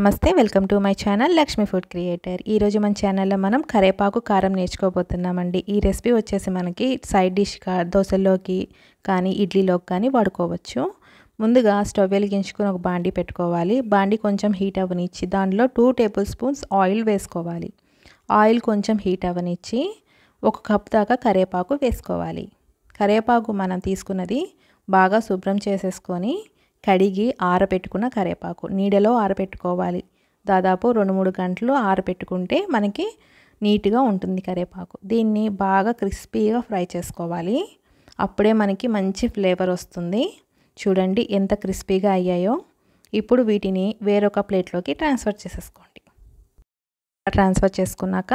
నమస్తే welcome to my channel Lakshmi food creator ఈరోజు మన ఛానల్లో మనం కరేపాకు కారం నేర్చుకోబోతున్నామండి ఈ రెసిపీ వచ్చేసి మనకి సైడ్ డిష్ దోశల్లోకి కానీ ఇడ్లీలోకి కానీ వాడుకోవచ్చు ముందుగా స్టవ్ వెలిగించుకుని ఒక బాండీ పెట్టుకోవాలి బాండీ కొంచెం హీట్ అవ్వనిచ్చి దానిలో టూ టేబుల్ స్పూన్స్ ఆయిల్ వేసుకోవాలి ఆయిల్ కొంచెం హీట్ అవ్వనిచ్చి ఒక కప్ దాకా కరేపాకు వేసుకోవాలి కరేపాకు మనం తీసుకున్నది బాగా శుభ్రం చేసేసుకొని కడిగి ఆరబెట్టుకున్న కరివేపాకు నీడలో ఆరబెట్టుకోవాలి దాదాపు రెండు మూడు గంటలు ఆరబెట్టుకుంటే మనకి నీట్గా ఉంటుంది కరివేపాకు దీన్ని బాగా క్రిస్పీగా ఫ్రై చేసుకోవాలి అప్పుడే మనకి మంచి ఫ్లేవర్ వస్తుంది చూడండి ఎంత క్రిస్పీగా అయ్యాయో ఇప్పుడు వీటిని వేరొక ప్లేట్లోకి ట్రాన్స్ఫర్ చేసేసుకోండి ట్రాన్స్ఫర్ చేసుకున్నాక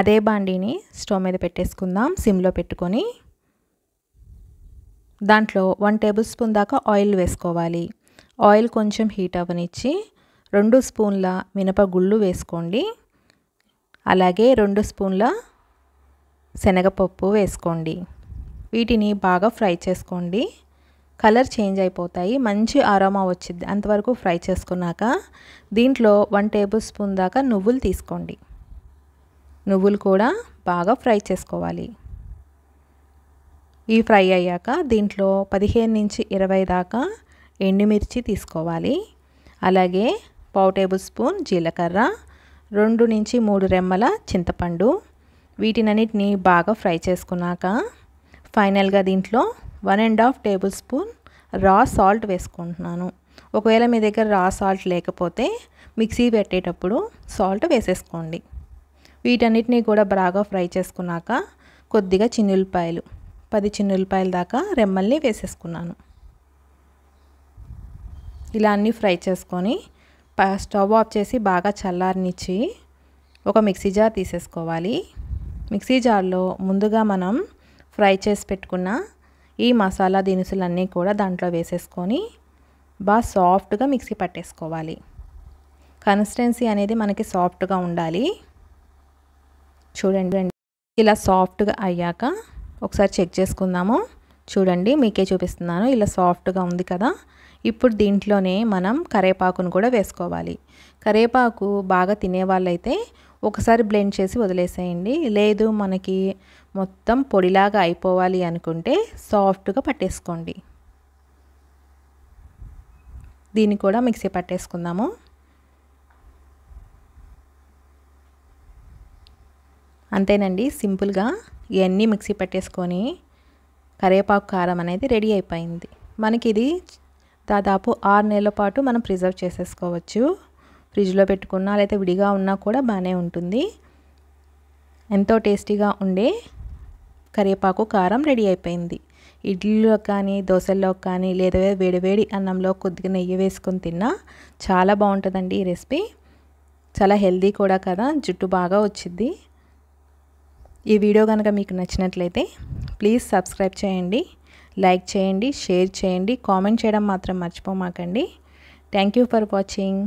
అదే బాండీని స్టవ్ మీద పెట్టేసుకుందాం సిమ్లో పెట్టుకొని దాంట్లో వన్ టేబుల్ స్పూన్ దాకా ఆయిల్ వేసుకోవాలి ఆయిల్ కొంచెం హీట్ అవ్వనిచ్చి రెండు స్పూన్ల మినపగుళ్ళు వేసుకోండి అలాగే రెండు స్పూన్ల శనగపప్పు వేసుకోండి వీటిని బాగా ఫ్రై చేసుకోండి కలర్ చేంజ్ అయిపోతాయి మంచి ఆరోమా వచ్చింది అంతవరకు ఫ్రై చేసుకున్నాక దీంట్లో వన్ టేబుల్ స్పూన్ దాకా నువ్వులు తీసుకోండి నువ్వులు కూడా బాగా ఫ్రై చేసుకోవాలి ఇవి ఫ్రై అయ్యాక దీంట్లో పదిహేను నుంచి ఇరవై దాకా ఎండుమిర్చి తీసుకోవాలి అలాగే పావు టేబుల్ స్పూన్ జీలకర్ర రెండు నుంచి మూడు రెమ్మల చింతపండు వీటినన్నిటిని బాగా ఫ్రై చేసుకున్నాక ఫైనల్గా దీంట్లో one and half tablespoon raw salt వేసుకుంటున్నాను ఒకవేళ మీ దగ్గర రా సాల్ట్ లేకపోతే మిక్సీ పెట్టేటప్పుడు సాల్ట్ వేసేసుకోండి వీటన్నిటిని కూడా బాగా ఫ్రై చేసుకున్నాక కొద్దిగా చిన్నులపాయలు పది చిన్నులపాయల దాకా రెమ్మల్ని వేసేసుకున్నాను ఇలా అన్నీ ఫ్రై చేసుకొని స్టవ్ ఆఫ్ చేసి బాగా చల్లారనిచ్చి ఒక మిక్సీ జార్ తీసేసుకోవాలి మిక్సీ జార్లో ముందుగా మనం ఫ్రై చేసి పెట్టుకున్న ఈ మసాలా దినుసులన్నీ కూడా దాంట్లో వేసేసుకొని బాగా సాఫ్ట్గా మిక్సీ పట్టేసుకోవాలి కన్సిస్టెన్సీ అనేది మనకి సాఫ్ట్గా ఉండాలి చూడండి ఇలా సాఫ్ట్గా అయ్యాక ఒకసారి చెక్ చేసుకుందాము చూడండి మీకే చూపిస్తున్నాను ఇలా సాఫ్ట్గా ఉంది కదా ఇప్పుడు దీంట్లోనే మనం కరేపాకును కూడా వేసుకోవాలి కరేపాకు బాగా తినేవాళ్ళైతే ఒకసారి బ్లెండ్ చేసి వదిలేసేయండి లేదు మనకి మొత్తం పొడిలాగా అయిపోవాలి అనుకుంటే సాఫ్ట్గా పట్టేసుకోండి దీన్ని కూడా మిక్సీ పట్టేసుకుందాము అంతేనండి సింపుల్గా ఇవన్నీ మిక్సీ పట్టేసుకొని కరివేపాకు కారం అనేది రెడీ అయిపోయింది మనకి ఇది దాదాపు ఆరు నెలల పాటు మనం ప్రిజర్వ్ చేసేసుకోవచ్చు ఫ్రిడ్జ్లో పెట్టుకున్నా లేకపోతే విడిగా ఉన్నా కూడా బాగానే ఉంటుంది ఎంతో టేస్టీగా ఉండే కరివేపాకు కారం రెడీ అయిపోయింది ఇడ్లీలో కానీ దోశల్లో కానీ లేదా వేడివేడి అన్నంలో కొద్దిగా నెయ్యి వేసుకొని తిన్నా చాలా బాగుంటుందండి ఈ రెసిపీ చాలా హెల్దీ కూడా కదా జుట్టు బాగా వచ్చింది ఈ వీడియో కనుక మీకు నచ్చినట్లయితే ప్లీజ్ సబ్స్క్రైబ్ చేయండి లైక్ చేయండి షేర్ చేయండి కామెంట్ చేయడం మాత్రం మర్చిపోమాకండి థ్యాంక్ యూ ఫర్ వాచింగ్